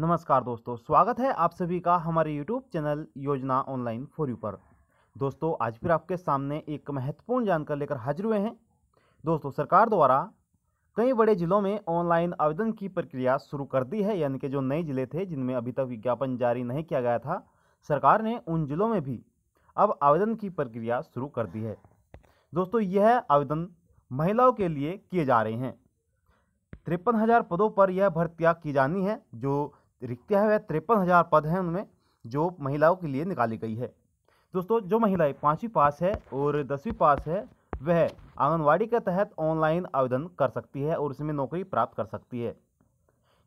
नमस्कार दोस्तों स्वागत है आप सभी का हमारे YouTube channel Yojana online for you पर दोस्तों आज फिर आपके सामने एक महत्वपूर्ण जानकारी लेकर हाजिर हुए हैं दोस्तों सरकार द्वारा कई बड़े ज़िलों में ऑनलाइन आवेदन की प्रक्रिया शुरू कर दी है यानी कि जो नए ज़िले थे जिनमें अभी तक विज्ञापन जारी नहीं किया गया था सरकार ने उन ज़िलों में भी अब आवेदन की प्रक्रिया शुरू कर दी है दोस्तों यह आवेदन महिलाओं के लिए किए जा रहे हैं तिरपन हज़ार पदों पर यह भर्तियाँ की जानी है जो रिक्तियाँ हैं वह तिरपन हज़ार पद हैं उनमें जो महिलाओं के लिए निकाली गई है दोस्तों जो महिलाएं पाँचवीं पास है और दसवीं पास है वह आंगनवाड़ी के तहत ऑनलाइन आवेदन कर सकती है और इसमें नौकरी प्राप्त कर सकती है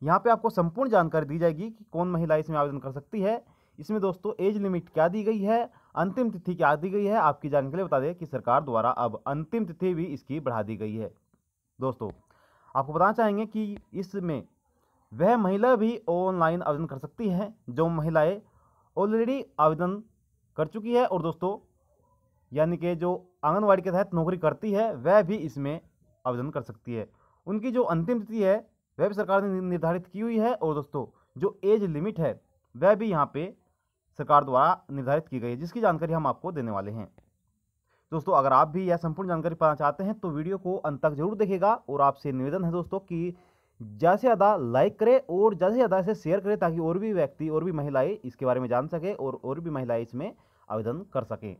यहाँ पे आपको संपूर्ण जानकारी दी जाएगी कि कौन महिला इसमें आवेदन कर सकती है इसमें दोस्तों एज लिमिट क्या दी गई है अंतिम तिथि क्या दी गई है आपकी जानकारी के लिए बता दें कि सरकार द्वारा अब अंतिम तिथि भी इसकी बढ़ा दी गई है दोस्तों आपको बताना चाहेंगे कि इसमें वह महिला भी ऑनलाइन आवेदन कर सकती है जो महिलाएं ऑलरेडी आवेदन कर चुकी है और दोस्तों यानी कि जो आंगनवाड़ी के तहत नौकरी करती है वह भी इसमें आवेदन कर सकती है उनकी जो अंतिम तिथि है वह भी सरकार ने निर्धारित की हुई है और दोस्तों जो एज लिमिट है वह भी यहाँ पे सरकार द्वारा निर्धारित की गई है जिसकी जानकारी हम आपको देने वाले हैं दोस्तों अगर आप भी यह संपूर्ण जानकारी पाना चाहते हैं तो वीडियो को अंत तक जरूर देखेगा और आपसे निवेदन है दोस्तों कि ज़्यादा से ज़्यादा लाइक करें और ज़्यादा से ज़्यादा इसे शेयर करें ताकि और भी व्यक्ति और भी महिलाएं इसके बारे में जान सकें और और भी महिलाएं इसमें आवेदन कर सकें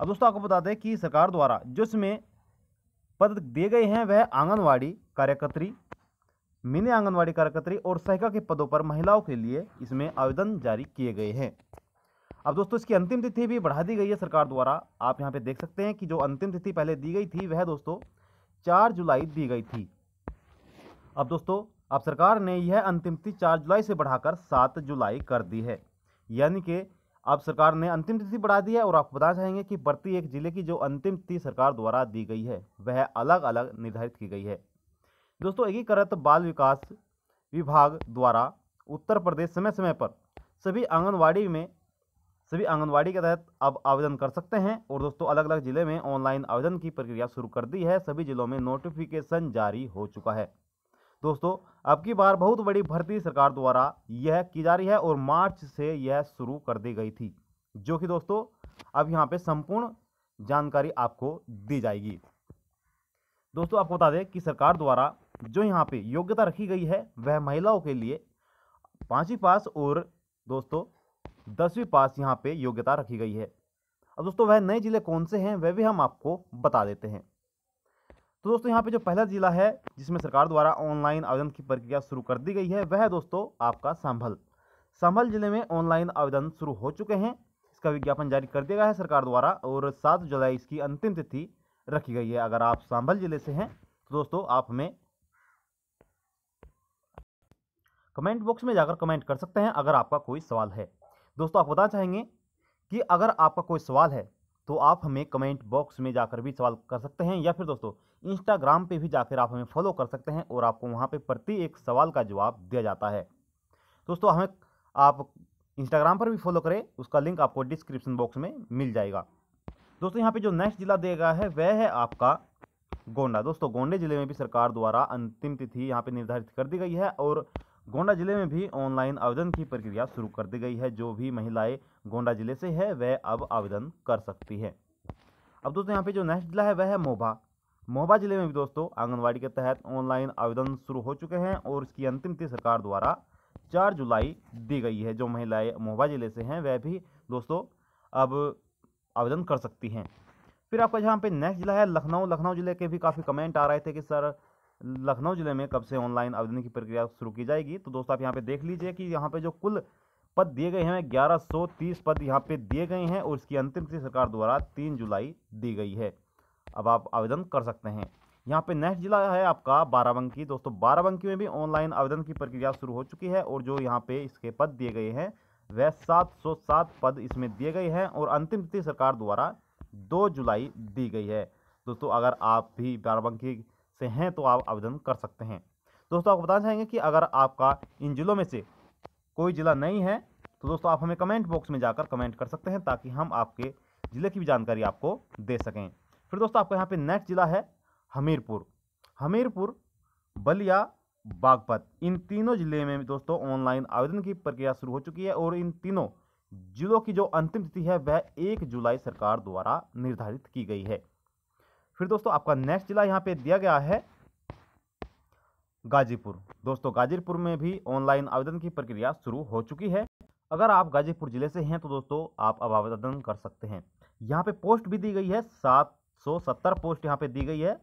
अब दोस्तों आपको बता दें कि सरकार द्वारा जिसमें पद दिए गए हैं वह आंगनवाड़ी कार्यकर्त्री मिनी आंगनवाड़ी कार्यकर्त्री और सहायिका के पदों पर महिलाओं के लिए इसमें आवेदन जारी किए गए हैं अब दोस्तों इसकी अंतिम तिथि भी बढ़ा दी गई है सरकार द्वारा आप यहाँ पर देख सकते हैं कि जो अंतिम तिथि पहले दी गई थी वह दोस्तों चार जुलाई दी गई थी अब दोस्तों अब सरकार ने यह अंतिम तिथि चार जुलाई से बढ़ाकर सात जुलाई कर दी है यानी कि अब सरकार ने अंतिम तिथि बढ़ा दी है और आपको बताना चाहेंगे कि बढ़ती एक जिले की जो अंतिम तिथि सरकार द्वारा दी गई है वह अलग अलग निर्धारित की गई है दोस्तों एकीकृत बाल विकास विभाग द्वारा उत्तर प्रदेश समय समय पर सभी आंगनवाड़ी में सभी आंगनवाड़ी के तहत अब आवेदन कर सकते हैं और दोस्तों अलग अलग ज़िले में ऑनलाइन आवेदन की प्रक्रिया शुरू कर दी है सभी ज़िलों में नोटिफिकेशन जारी हो चुका है दोस्तों अब की बार बहुत बड़ी भर्ती सरकार द्वारा यह की जा रही है और मार्च से यह शुरू कर दी गई थी जो कि दोस्तों अब यहाँ पे संपूर्ण जानकारी आपको दी जाएगी दोस्तों आपको बता दें कि सरकार द्वारा जो यहाँ पे योग्यता रखी गई है वह महिलाओं के लिए पाँचवीं पास और दोस्तों दसवीं पास यहाँ पे योग्यता रखी गई है अब दोस्तों वह नए जिले कौन से हैं वह भी हम आपको बता देते हैं तो दोस्तों यहाँ पे जो पहला जिला है जिसमें सरकार द्वारा ऑनलाइन आवेदन की प्रक्रिया शुरू कर दी गई है वह दोस्तों आपका संभल संभल जिले में ऑनलाइन आवेदन शुरू हो चुके हैं इसका विज्ञापन जारी कर दिया गया है सरकार द्वारा और सात जुलाई इसकी अंतिम तिथि रखी गई है अगर आप सांभल जिले से हैं तो दोस्तों आप हमें कमेंट बॉक्स में जाकर कमेंट कर सकते हैं अगर आपका कोई सवाल है दोस्तों आप बताना चाहेंगे कि अगर आपका कोई सवाल है तो आप हमें कमेंट बॉक्स में जाकर भी सवाल कर सकते हैं या फिर दोस्तों इंस्टाग्राम पे भी जाकर आप हमें फॉलो कर सकते हैं और आपको वहाँ पे प्रति एक सवाल का जवाब दिया जाता है दोस्तों हमें आप इंस्टाग्राम पर भी फॉलो करें उसका लिंक आपको डिस्क्रिप्शन बॉक्स में मिल जाएगा दोस्तों यहाँ पर जो नेक्स्ट जिला दिया गया है वह है आपका गोंडा दोस्तों गोंडे जिले में भी सरकार द्वारा अंतिम तिथि यहाँ पर निर्धारित कर दी गई है और गोंडा जिले में भी ऑनलाइन आवेदन की प्रक्रिया शुरू कर दी गई है जो भी महिलाएं गोंडा जिले से है वह अब आवेदन कर सकती है अब दोस्तों यहाँ पे जो नेक्स्ट जिला है वह है मोबा मोबा जिले में भी दोस्तों आंगनबाड़ी के तहत ऑनलाइन आवेदन शुरू हो चुके हैं और इसकी अंतिम तिथि सरकार द्वारा चार जुलाई दी गई है जो महिलाएं मोबा जिले से हैं वह भी दोस्तों अब आवेदन कर सकती हैं फिर आपका यहाँ पे नेक्स्ट जिला है लखनऊ लखनऊ जिले के भी काफ़ी कमेंट आ रहे थे कि सर लखनऊ ज़िले में कब से ऑनलाइन आवेदन की प्रक्रिया शुरू की जाएगी तो दोस्तों आप यहाँ पे देख लीजिए कि यहाँ पे जो कुल पद दिए गए हैं 1130 पद यहाँ पे दिए गए हैं और इसकी अंतिम तिथि सरकार द्वारा तीन जुलाई दी गई है अब आप आवेदन कर सकते हैं यहाँ पे नेक्स्ट जिला है आपका बाराबंकी दोस्तों बाराबंकी में भी ऑनलाइन आवेदन की प्रक्रिया शुरू हो चुकी है और जो यहाँ पे इसके पद दिए गए हैं वह सात पद इसमें दिए गए हैं और अंतिम तिथि सरकार द्वारा दो जुलाई दी गई है दोस्तों अगर आप भी बाराबंकी से हैं तो आप आवेदन कर सकते हैं दोस्तों आपको बताना चाहेंगे कि अगर आपका इन ज़िलों में से कोई ज़िला नहीं है तो दोस्तों आप हमें कमेंट बॉक्स में जाकर कमेंट कर सकते हैं ताकि हम आपके ज़िले की भी जानकारी आपको दे सकें फिर दोस्तों आपका यहाँ पे नेक्स्ट ज़िला है हमीरपुर हमीरपुर बलिया बागपत इन तीनों ज़िले में दोस्तों ऑनलाइन आवेदन की प्रक्रिया शुरू हो चुकी है और इन तीनों ज़िलों की जो अंतिम तिथि है वह एक जुलाई सरकार द्वारा निर्धारित की गई है फिर दोस्तों आपका नेक्स्ट जिला यहाँ पे दिया गया है गाजीपुर दोस्तों गाजीपुर में भी ऑनलाइन आवेदन की प्रक्रिया शुरू हो चुकी है अगर आप गाजीपुर जिले से हैं तो दोस्तों आप अब आवेदन कर सकते हैं यहाँ पे पोस्ट भी दी गई है सात सौ सत्तर पोस्ट यहाँ पे दी गई है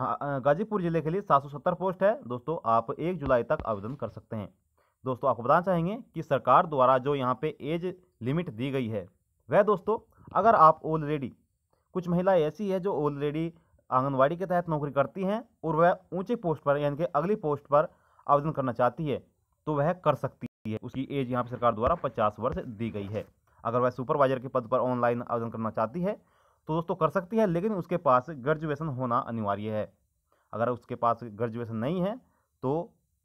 हाँ गाजीपुर जिले के लिए सात सौ सत्तर पोस्ट है दोस्तों आप एक जुलाई तक आवेदन कर सकते हैं दोस्तों आपको बताना चाहेंगे कि सरकार द्वारा जो यहाँ पे एज लिमिट दी गई है वह दोस्तों अगर आप ऑलरेडी कुछ महिलाएं ऐसी है जो ऑलरेडी आंगनवाड़ी के तहत नौकरी करती हैं और वह ऊंचे पोस्ट पर यानी कि अगली पोस्ट पर आवेदन करना चाहती है तो वह कर सकती है उसकी एज यहाँ पर सरकार द्वारा पचास वर्ष दी गई है अगर वह सुपरवाइजर के पद पर ऑनलाइन आवेदन करना चाहती है तो दोस्तों कर सकती है लेकिन उसके पास ग्रेजुएसन होना अनिवार्य है अगर उसके पास ग्रेजुएसन नहीं है तो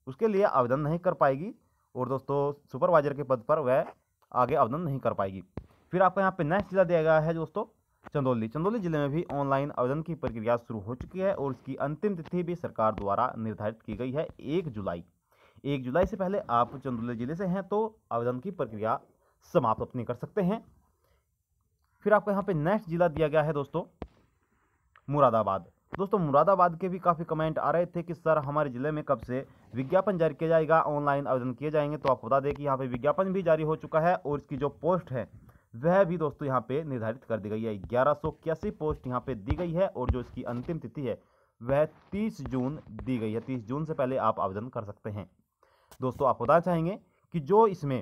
उसके लिए आवेदन नहीं कर पाएगी और दोस्तों सुपरवाइजर के पद पर वह आगे आवेदन नहीं कर पाएगी फिर आपको यहाँ पे नेक्स्ट जिला दिया गया है दोस्तों चंदौली चंदौली जिले में भी ऑनलाइन आवेदन की प्रक्रिया शुरू हो चुकी है और इसकी अंतिम तिथि भी सरकार द्वारा निर्धारित की गई है एक जुलाई एक जुलाई से पहले आप चंदौली जिले से हैं तो आवेदन की प्रक्रिया समाप्त अपनी कर सकते हैं फिर आपको यहाँ पे नेक्स्ट जिला दिया गया है दोस्तों मुरादाबाद दोस्तों मुरादाबाद के भी काफ़ी कमेंट आ रहे थे कि सर हमारे ज़िले में कब से विज्ञापन जारी किया जाएगा ऑनलाइन आवेदन किए जाएंगे तो आपको बता दें कि यहाँ पे विज्ञापन भी जारी हो चुका है और इसकी जो पोस्ट है वह भी दोस्तों यहाँ पे निर्धारित कर दी गई है ग्यारह पोस्ट यहाँ पे दी गई है और जो इसकी अंतिम तिथि है वह 30 जून दी गई है 30 जून से पहले आप आवेदन कर सकते हैं दोस्तों आप बताना चाहेंगे कि जो इसमें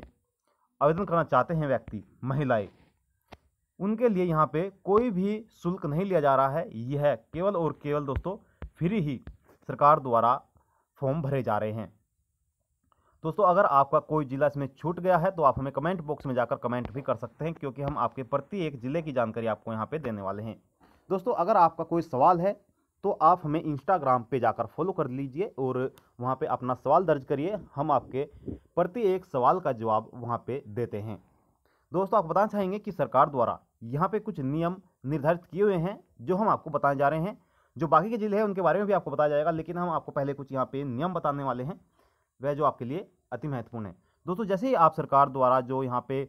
आवेदन करना चाहते हैं व्यक्ति महिलाएं उनके लिए यहाँ पे कोई भी शुल्क नहीं लिया जा रहा है यह केवल और केवल दोस्तों फ्री ही सरकार द्वारा फॉर्म भरे जा रहे हैं दोस्तों अगर आपका कोई ज़िला इसमें छूट गया है तो आप हमें कमेंट बॉक्स में जाकर कमेंट भी कर सकते हैं क्योंकि हम आपके प्रति एक ज़िले की जानकारी आपको यहाँ पर देने वाले हैं दोस्तों अगर आपका कोई सवाल है तो आप हमें इंस्टाग्राम पे जाकर फॉलो कर लीजिए और वहाँ पे अपना सवाल दर्ज करिए हम आपके प्रति एक सवाल का जवाब वहाँ पे देते हैं दोस्तों आप बताना चाहेंगे कि सरकार द्वारा यहाँ पे कुछ नियम निर्धारित किए हुए हैं जो हम आपको बताने जा रहे हैं जो बाकी के ज़िले हैं उनके बारे में भी आपको बताया जाएगा लेकिन हम आपको पहले कुछ यहाँ पर नियम बताने वाले हैं वह जो आपके लिए अति महत्वपूर्ण है दोस्तों जैसे ही आप सरकार द्वारा जो यहाँ पे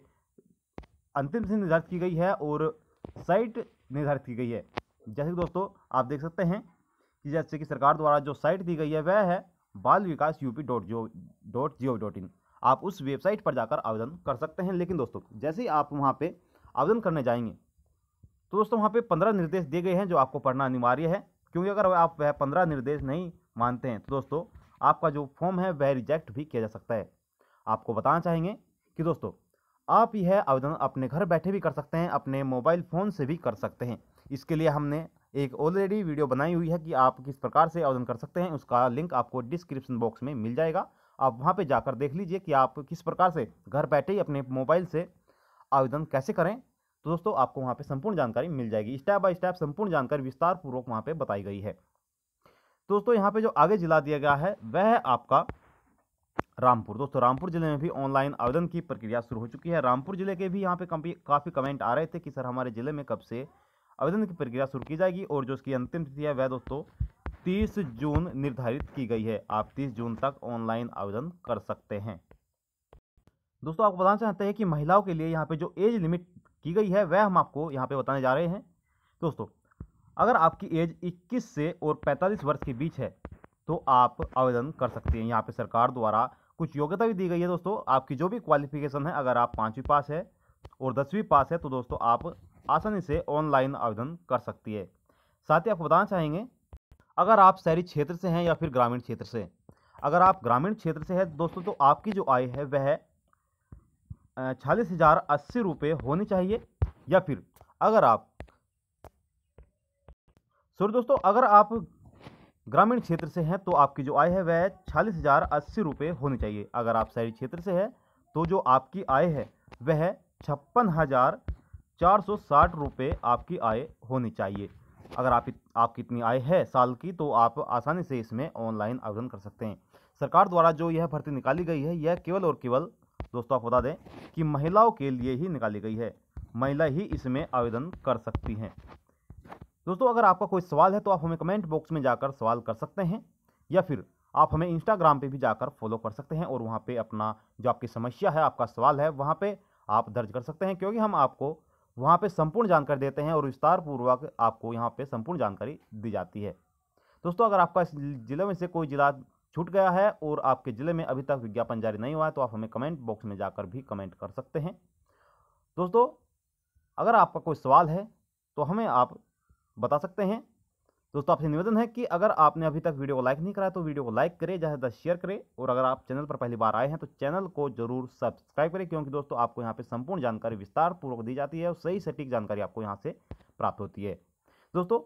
अंतिम तिथि निर्धारित की गई है और साइट निर्धारित की गई है जैसे कि दोस्तों आप देख सकते हैं कि जैसे कि सरकार द्वारा जो साइट दी गई है वह है बाल विकास U P dot G O dot G O dot in आप उस वेबसाइट पर जाकर आवेदन कर सकते हैं लेकिन दोस्तों जैसे ही आप वहाँ पर आवेदन करने जाएंगे तो दोस्तों वहाँ पर पंद्रह निर्देश दिए गए हैं जो आपको पढ़ना अनिवार्य है क्योंकि अगर आप वह पंद्रह निर्देश नहीं मानते हैं तो दोस्तों आपका जो फॉर्म है वह रिजेक्ट भी किया जा सकता है आपको बताना चाहेंगे कि दोस्तों आप यह आवेदन अपने घर बैठे भी कर सकते हैं अपने मोबाइल फ़ोन से भी कर सकते हैं इसके लिए हमने एक ऑलरेडी वीडियो बनाई हुई है कि आप किस प्रकार से आवेदन कर सकते हैं उसका लिंक आपको डिस्क्रिप्शन बॉक्स में मिल जाएगा आप वहाँ पे जाकर देख लीजिए कि आप किस प्रकार से घर बैठे ही अपने मोबाइल से आवेदन कैसे करें तो दोस्तों आपको वहाँ पे संपूर्ण जानकारी मिल जाएगी स्टेप बाय स्टेप संपूर्ण जानकारी विस्तार पूर्वक वहाँ पे बताई गई है दोस्तों यहाँ पे जो आगे जिला दिया गया है वह है आपका रामपुर दोस्तों रामपुर जिले में भी ऑनलाइन आवेदन की प्रक्रिया शुरू हो चुकी है रामपुर जिले के भी यहाँ पे काफ़ी कमेंट आ रहे थे कि सर हमारे जिले में कब से आवेदन की प्रक्रिया शुरू की जाएगी और जो उसकी अंतिम तिथि है वह दोस्तों तीस जून निर्धारित की गई है आप तीस जून तक ऑनलाइन आवेदन कर सकते हैं दोस्तों आपको बताना चाहते हैं कि महिलाओं के लिए यहाँ पे जो एज लिमिट की गई है वह हम आपको यहाँ पे बताने जा रहे हैं दोस्तों अगर आपकी एज 21 से और 45 वर्ष के बीच है तो आप आवेदन कर सकते हैं यहाँ पे सरकार द्वारा कुछ योग्यता भी दी गई है दोस्तों आपकी जो भी क्वालिफिकेशन है अगर आप पाँचवीं पास है और दसवीं पास है तो दोस्तों आप आसानी से ऑनलाइन आवेदन कर सकती है साथ ही आपको बताना चाहेंगे अगर आप शहरी क्षेत्र से हैं या फिर ग्रामीण क्षेत्र से अगर आप ग्रामीण क्षेत्र से हैं दोस्तों तो आपकी जो आय है वह छियालीस हज़ार अस्सी रुपये होनी चाहिए या फिर अगर आप सर दोस्तों अगर आप ग्रामीण क्षेत्र से हैं तो आपकी जो आय है वह छियालीस हज़ार अस्सी रुपये होनी चाहिए अगर आप शहरी क्षेत्र से हैं तो जो आपकी आय है वह छप्पन हज़ार चार सौ साठ रुपये आपकी आय होनी चाहिए अगर आप आपकी इतनी आय है साल की तो आप आसानी से इसमें ऑनलाइन आवेदन कर सकते हैं सरकार द्वारा जो यह भर्ती निकाली गई है यह केवल और केवल दोस्तों आप बता दें कि महिलाओं के लिए ही निकाली गई है महिला ही इसमें आवेदन कर सकती हैं दोस्तों अगर आपका कोई सवाल है तो आप हमें कमेंट बॉक्स में जाकर सवाल कर सकते हैं या फिर आप हमें इंस्टाग्राम पे भी जाकर फॉलो कर सकते हैं और वहाँ पे अपना जो आपकी समस्या है आपका सवाल है वहाँ पे आप दर्ज कर सकते हैं क्योंकि हम आपको वहाँ पे संपूर्ण जानकारी देते हैं और विस्तार पूर्वक आपको यहाँ पे संपूर्ण जानकारी दी जाती है दोस्तों अगर आपका इस जिले में से कोई ज़िला छूट गया है और आपके ज़िले में अभी तक विज्ञापन जारी नहीं हुआ है तो आप हमें कमेंट बॉक्स में जाकर भी कमेंट कर सकते हैं दोस्तों अगर आपका कोई सवाल है तो हमें आप बता सकते हैं दोस्तों आपसे निवेदन है कि अगर आपने अभी तक वीडियो को लाइक नहीं कराया तो वीडियो को लाइक करें ज़्यादा ज़्यादा शेयर करें और अगर आप चैनल पर पहली बार आए हैं तो चैनल को जरूर सब्सक्राइब करें क्योंकि दोस्तों आपको यहाँ पे संपूर्ण जानकारी विस्तार पूर्वक दी जाती है और सही सटीक जानकारी आपको यहाँ से प्राप्त होती है दोस्तों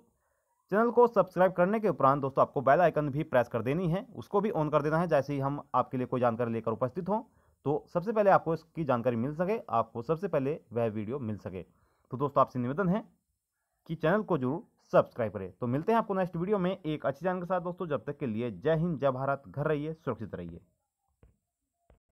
चैनल को सब्सक्राइब करने के उपरांत दोस्तों आपको बेल आइकन भी प्रेस कर देनी है उसको भी ऑन कर देना है जैसे ही हम आपके लिए कोई जानकारी लेकर उपस्थित हों तो सबसे पहले आपको इसकी जानकारी मिल सके आपको सबसे पहले वह वीडियो मिल सके तो दोस्तों आपसे निवेदन है कि चैनल को जरूर सब्सक्राइब करें तो मिलते हैं आपको नेक्स्ट वीडियो में एक अच्छी जान के साथ दोस्तों जब तक के लिए जय हिंद जय भारत घर रहिए सुरक्षित रहिए